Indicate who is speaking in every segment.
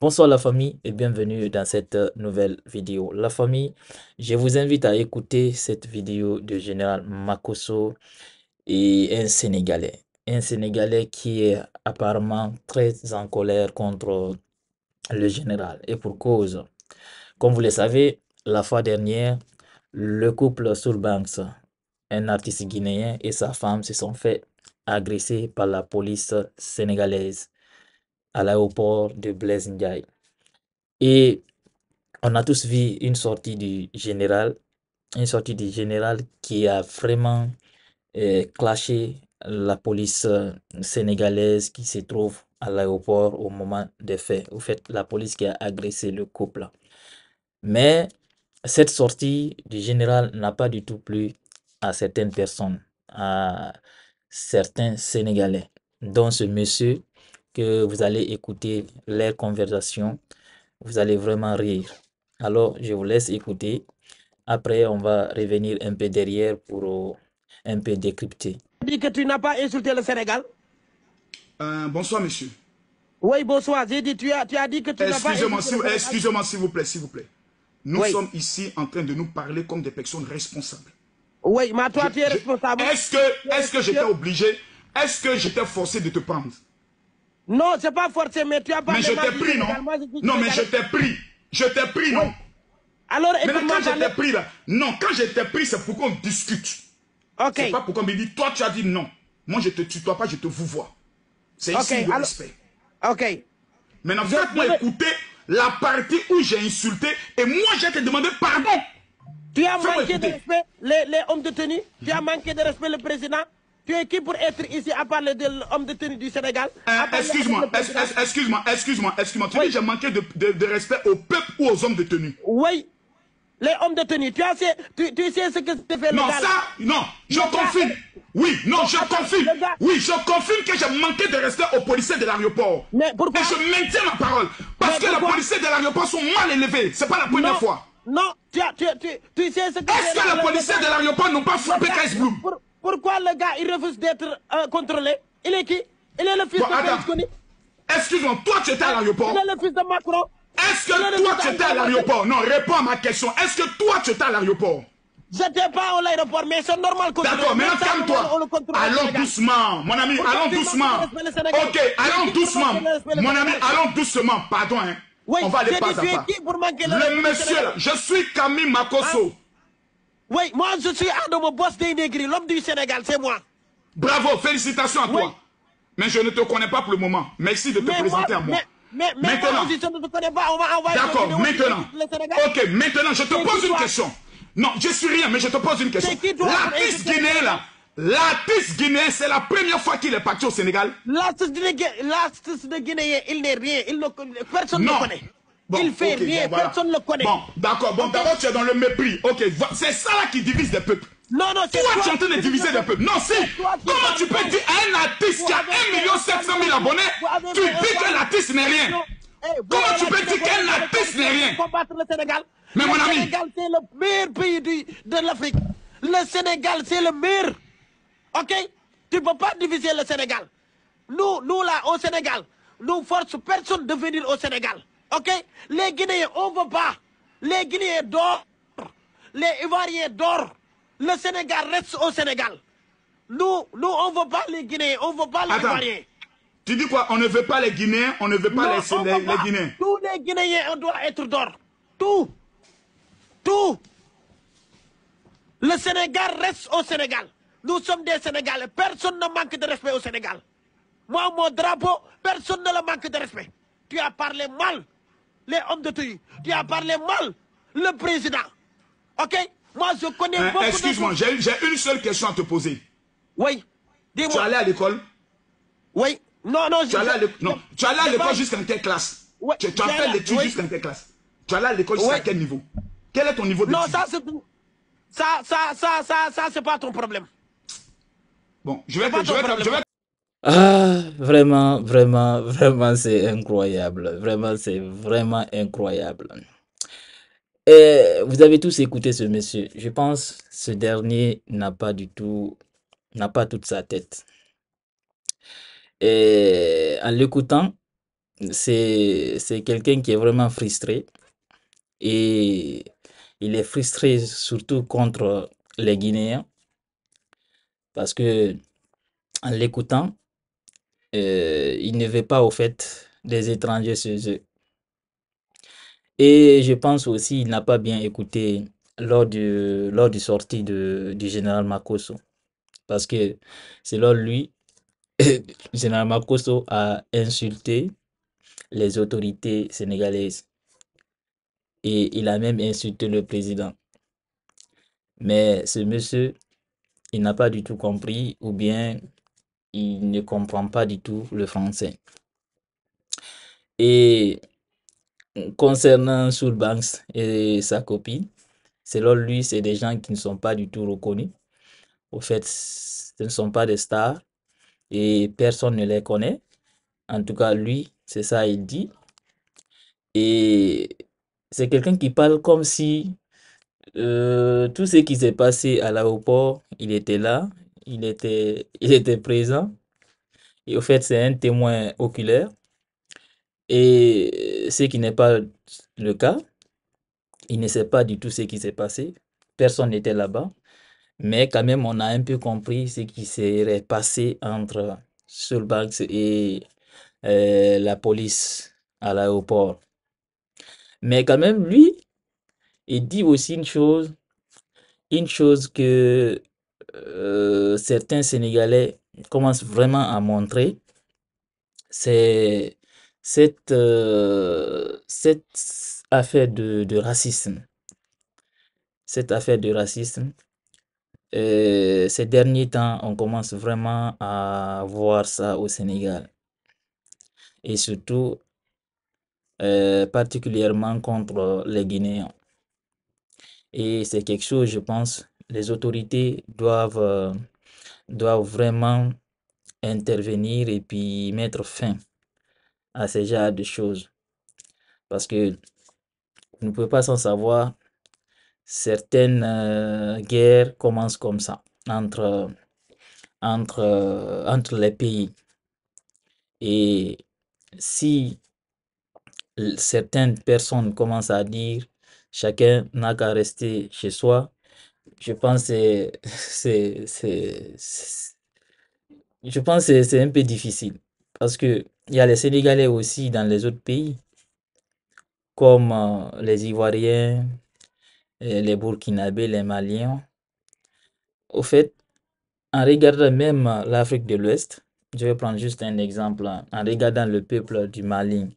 Speaker 1: Bonsoir la famille et bienvenue dans cette nouvelle vidéo. La famille, je vous invite à écouter cette vidéo du Général Makoso et un Sénégalais. Un Sénégalais qui est apparemment très en colère contre le général et pour cause. Comme vous le savez, la fois dernière, le couple Surbanks, un artiste guinéen et sa femme se sont fait agresser par la police sénégalaise à l'aéroport de Blaise Ndiaye. Et on a tous vu une sortie du général, une sortie du général qui a vraiment euh, clashé la police euh, sénégalaise qui se trouve à l'aéroport au moment des faits. Au fait, la police qui a agressé le couple. Mais cette sortie du général n'a pas du tout plu à certaines personnes, à certains Sénégalais, dont ce monsieur que vous allez écouter leur conversation. Vous allez vraiment rire. Alors, je vous laisse écouter. Après, on va revenir un peu derrière pour euh, un peu décrypter.
Speaker 2: Tu dis que tu n'as pas insulté le Sénégal euh, Bonsoir, monsieur. Oui, bonsoir. J'ai dit, tu as, tu as dit que tu n'as pas insulté le Excusez-moi, s'il vous plaît, s'il vous plaît. Nous sommes ici en train de nous parler comme des personnes responsables. Oui, mais toi, tu es responsable. Est-ce que, est que j'étais obligé Est-ce que j'étais forcé de te prendre non, c'est pas forcé, mais tu as pas. Mais je t'ai pris, non Non, mais je t'ai pris. Je t'ai pris, non Alors, écoute, Maintenant, quand je t'ai pris, là. Non, quand je t'ai pris, c'est pour qu'on discute. Ok. C'est pas pour qu'on me dise, toi, tu as dit non. Moi, je te tutoie pas, je te vous vois. C'est ici le respect. Ok. Maintenant, faites-moi écouter la partie où j'ai insulté et moi, je te demandé pardon. Tu as manqué de respect, les, les hommes de tenue. Tu as manqué de respect, le président. Tu es qui pour être ici à parler de l'homme détenu du Sénégal euh, Excuse-moi, excuse-moi, excuse-moi, excuse-moi. Tu dis j'ai manqué de, respect au peuple ou aux hommes détenus. Oui, les hommes détenus. Tu, as, tu, sais ce que tu fais Non, ça, non, je confirme. Oui, non, je confirme. Oui, je confirme que j'ai manqué de respect aux policiers de l'aéroport. Mais pourquoi Et je maintiens ma parole. Parce que les policiers de l'aéroport sont mal élevés. C'est pas la première fois. Non, tu, as, tu, tu, tu sais ce que... Est-ce que les policiers de l'aéroport n'ont pas frappé Cash Bloom pourquoi le gars, il refuse d'être euh, contrôlé Il est qui Il est le fils de Berlusconi. Excuse-moi, toi tu étais à l'aéroport. Il est le fils de Macron. Est-ce que toi tu étais à l'aéroport Non, réponds à ma question. Est-ce que toi tu étais à l'aéroport Je n'étais pas à l'aéroport, mais c'est normal qu'on D'accord, mais calme-toi. Allons doucement, mon ami, allons doucement. Ok, allons doucement. Mon ami, allons doucement, pardon. Hein. Oui, On va aller pas à Le monsieur, je suis Camille Makoso. Ah, oui, moi je suis un de mes Boss négris, l'homme du Sénégal, c'est moi. Bravo, félicitations à toi. Mais je ne te connais pas pour le moment. Merci de te présenter à moi. Mais, mais, maintenant, D'accord, maintenant. Ok, maintenant, je te pose une question. Non, je suis rien, mais je te pose une question. L'artiste guinéen, là, l'artiste guinéen, c'est la première fois qu'il est parti au Sénégal. L'artiste guinéen, il n'est rien, il ne, personne ne connaît il fait rien, personne ne le connaît. Bon, d'accord, bon, d'abord tu es dans le mépris. Ok, c'est ça là qui divise les peuples. Non, non, c'est toi. Toi, tu es en train de diviser des peuples. Non, si. Comment tu peux dire à un artiste qui a 1,7 700 000 abonnés, tu dis que l'artiste n'est rien Comment tu peux dire qu'un artiste n'est rien eh, Combattre le Sénégal. Mais mon ami. Le Sénégal, c'est le meilleur pays de l'Afrique. Le Sénégal, c'est le meilleur. Ok Tu ne peux pas diviser le Sénégal. Nous, nous là, au Sénégal, nous force personne de venir au Sénégal. OK Les Guinéens, on ne veut pas. Les Guinéens d'or, les Ivoiriens d'or, le Sénégal reste au Sénégal. Nous, nous on ne veut pas les Guinéens, on ne veut pas les Ivoiriens. Tu dis quoi On ne veut pas les Guinéens, on ne veut pas, les, Guinéens. Tous les Guinéens, on doit être d'or. Tout. Tout. Le Sénégal reste au Sénégal. Nous sommes des Sénégalais. Personne ne manque de respect au Sénégal. Moi, mon drapeau, personne ne le manque de respect. Tu as parlé mal les hommes de Touy. Tu as parlé mal le président. OK Moi, je connais eh, beaucoup beaucoup Excuse-moi, j'ai une seule question à te poser. Oui. Dis-moi. Tu allais à l'école Oui. Non, non, tu allais à l'école, tu allais à l'école jusqu'en quelle classe tu, as fait l'étude jusqu'en quelle classe Tu allais à l'école jusqu'à quel niveau Quel est ton niveau de? Non, ça, c'est ça, ça, ça, ça, ça, c'est pas ton problème.
Speaker 1: Bon, je vais, te, je, vais, ah, Vraiment, vraiment, vraiment, c'est incroyable. Vraiment, c'est vraiment incroyable. Et vous avez tous écouté ce monsieur. Je pense ce dernier n'a pas du tout, n'a pas toute sa tête. Et en l'écoutant, c'est, c'est quelqu'un qui est vraiment frustré. Et il est frustré surtout contre les Guinéens. Parce que en l'écoutant, euh, il n'avait ne veut pas au fait des étrangers chez eux. Et je pense aussi qu'il n'a pas bien écouté lors du, lors du sortie du général Makoso. Parce que selon lui, le général Makoso a insulté les autorités sénégalaises. Et il a même insulté le président. Mais ce monsieur, il n'a pas du tout compris ou bien il ne comprend pas du tout le français. Et concernant Soulbanks et sa copine, selon lui, c'est des gens qui ne sont pas du tout reconnus. Au fait, ce ne sont pas des stars et personne ne les connaît. En tout cas, lui, c'est ça il dit. Et c'est quelqu'un qui parle comme si euh, tout ce qui s'est passé à l'aéroport, il était là il était, il était présent. Et au fait, c'est un témoin oculaire. Et ce qui n'est pas le cas, il ne sait pas du tout ce qui s'est passé. Personne n'était là-bas. Mais quand même, on a un peu compris ce qui s'est passé entre Schulberg et euh, la police à l'aéroport. Mais quand même, lui, il dit aussi une chose, une chose que euh, certains Sénégalais commencent vraiment à montrer, c'est cette, euh, cette affaire de, racisme. Cette affaire de racisme. ces derniers temps, on commence vraiment à voir ça au Sénégal. Et surtout, euh, particulièrement contre les Guinéens. Et c'est quelque chose, je pense, les autorités doivent, euh, doivent vraiment intervenir et puis mettre fin à ces genre de choses. Parce que vous ne pouvez pas s'en savoir, certaines euh, guerres commencent comme ça, entre, entre, euh, entre les pays. Et si certaines personnes commencent à dire, chacun n'a qu'à rester chez soi, je pense que c'est, c'est, je pense c'est un peu difficile parce qu'il y a les Sénégalais aussi dans les autres pays, comme euh, les Ivoiriens, euh, les Burkinabés, les Maliens. Au fait, en regardant même euh, l'Afrique de l'Ouest, je vais prendre juste un exemple, hein, en regardant le peuple du Mali,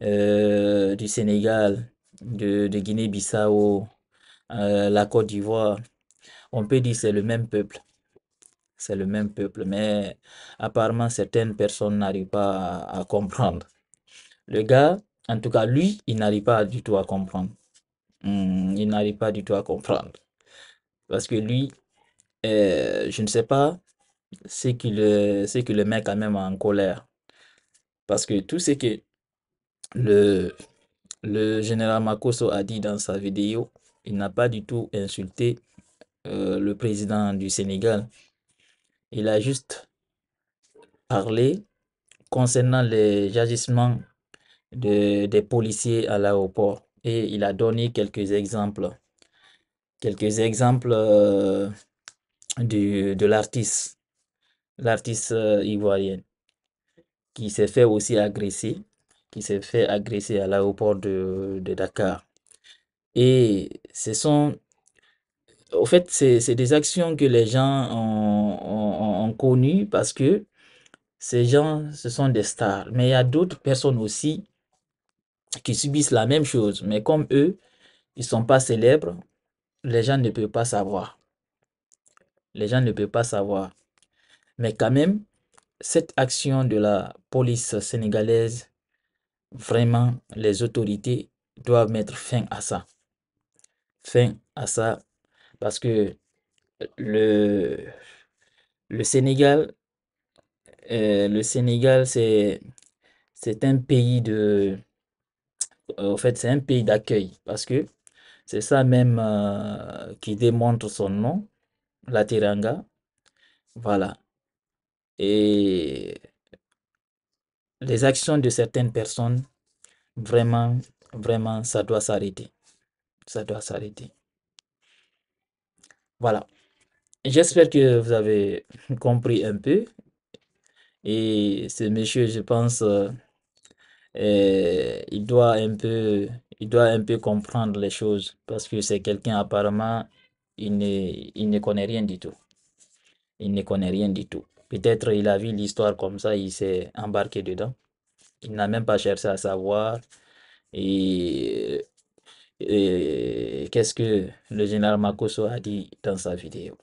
Speaker 1: du Sénégal, de, de Guinée-Bissau, euh, la Côte d'Ivoire, on peut dire c'est le même peuple. C'est le même peuple, mais apparemment certaines personnes n'arrivent pas à, comprendre. Le gars, en tout cas lui, il n'arrive pas du tout à comprendre. Hmm, il n'arrive pas du tout à comprendre. Parce que lui, euh, je ne sais pas ce qui le, le met quand même en colère. Parce que tout ce que le, le général Makoso a dit dans sa vidéo, il n'a pas du tout insulté euh, le président du Sénégal. Il a juste parlé concernant les agissements des policiers à l'aéroport et il a donné quelques exemples. Quelques exemples euh, de l'artiste, l'artiste euh, ivoirienne, qui s'est fait aussi agresser, qui s'est fait agresser à l'aéroport de Dakar. Et ce sont, au fait, c'est des actions que les gens ont, connues parce que ces gens, ce sont des stars. Mais il y a d'autres personnes aussi qui subissent la même chose. Mais comme eux, ils ne sont pas célèbres, les gens ne peuvent pas savoir. Les gens ne peuvent pas savoir. Mais quand même, cette action de la police sénégalaise, vraiment, les autorités doivent mettre fin à ça fin à ça parce que le, le Sénégal, euh, le Sénégal, c'est, c'est un pays de. En fait, c'est un pays d'accueil parce que c'est ça même euh, qui démontre son nom, la tiranga Voilà. Et les actions de certaines personnes, vraiment, vraiment, ça doit s'arrêter ça doit s'arrêter. Voilà. J'espère que vous avez compris un peu. Et ce monsieur, je pense, euh, euh, il doit un peu, il doit un peu comprendre les choses parce que c'est quelqu'un apparemment, il ne, il ne connaît rien du tout. Il ne connaît rien du tout. Peut-être il a vu l'histoire comme ça, il s'est embarqué dedans. Il n'a même pas cherché à savoir. Et qu'est-ce que le général Makoso a dit dans sa vidéo.